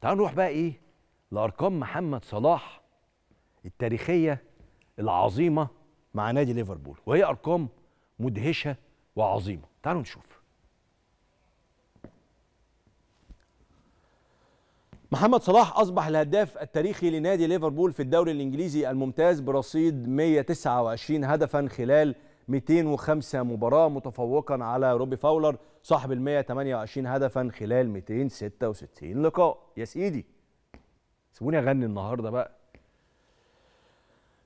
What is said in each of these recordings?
تعالوا نروح بقى ايه لارقام محمد صلاح التاريخيه العظيمه مع نادي ليفربول وهي ارقام مدهشه وعظيمه تعالوا نشوف محمد صلاح أصبح الهداف التاريخي لنادي ليفربول في الدوري الإنجليزي الممتاز برصيد 129 هدفا خلال 205 مباراة متفوقا على روبي فاولر صاحب ال 128 هدفا خلال 266 لقاء يا سيدي سيبوني اغني النهارده بقى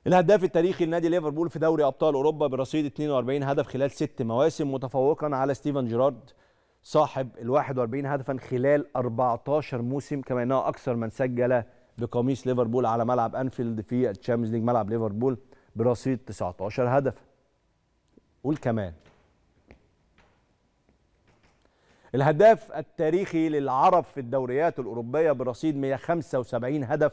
الهداف التاريخي لنادي ليفربول في دوري ابطال اوروبا برصيد 42 هدف خلال ست مواسم متفوقا على ستيفن جيرارد صاحب ال 41 هدفا خلال 14 موسم كما انه اكثر من سجل بقميص ليفربول على ملعب انفيلد في الشامبيونز ليج ملعب ليفربول برصيد 19 هدفا قول كمان الهداف التاريخي للعرب في الدوريات الأوروبية برصيد 175 هدف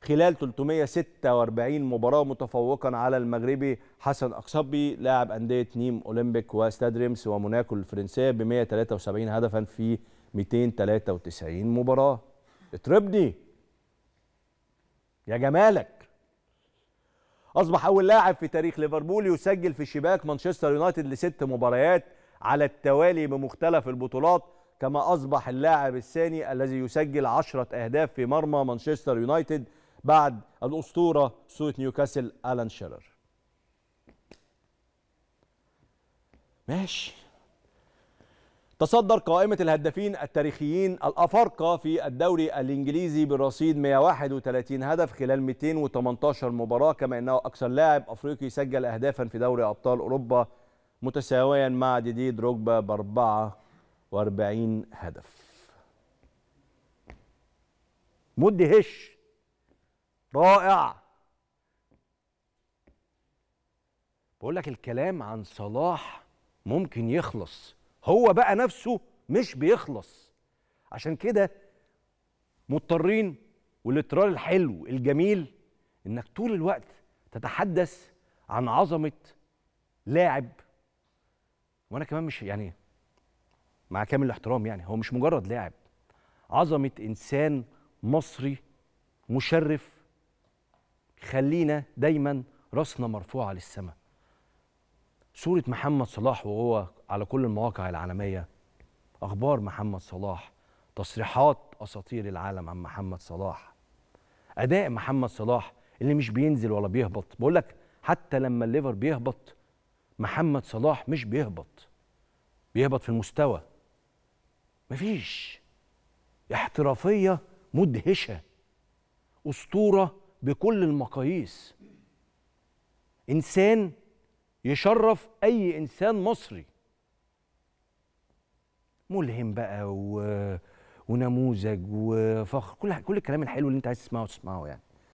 خلال 346 مباراة متفوقا على المغربي حسن أقصبي لاعب أندية نيم أولمبيك وستاد ريمس وموناكو الفرنسية ب 173 هدفا في 293 مباراة اطربني يا جمالك أصبح أول لاعب في تاريخ ليفربول يسجل في شباك مانشستر يونايتد لست مباريات على التوالي بمختلف البطولات كما أصبح اللاعب الثاني الذي يسجل عشرة أهداف في مرمى مانشستر يونايتد بعد الأسطورة سويت نيوكاسل ألان شيرر ماشي تصدر قائمة الهدافين التاريخيين الأفارقة في الدوري الإنجليزي برصيد 131 هدف خلال 218 مباراة كما أنه أكثر لاعب أفريقي سجل أهدافا في دوري أبطال أوروبا متساويا مع ديدي دروجبا ب 44 هدف مدهش رائع بقول لك الكلام عن صلاح ممكن يخلص هو بقى نفسه مش بيخلص عشان كده مضطرين والاضطرار الحلو الجميل انك طول الوقت تتحدث عن عظمه لاعب وانا كمان مش يعني مع كامل الاحترام يعني هو مش مجرد لاعب عظمه انسان مصري مشرف خلينا دايما راسنا مرفوعه للسماء صورة محمد صلاح وهو على كل المواقع العالمية أخبار محمد صلاح تصريحات أساطير العالم عن محمد صلاح أداء محمد صلاح اللي مش بينزل ولا بيهبط بقول لك حتى لما الليفر بيهبط محمد صلاح مش بيهبط بيهبط في المستوى مفيش احترافية مدهشة أسطورة بكل المقاييس إنسان يشرف اي انسان مصري ملهم بقى و... ونموذج وفخر كل كل الكلام الحلو اللي انت عايز تسمعه تسمعه يعني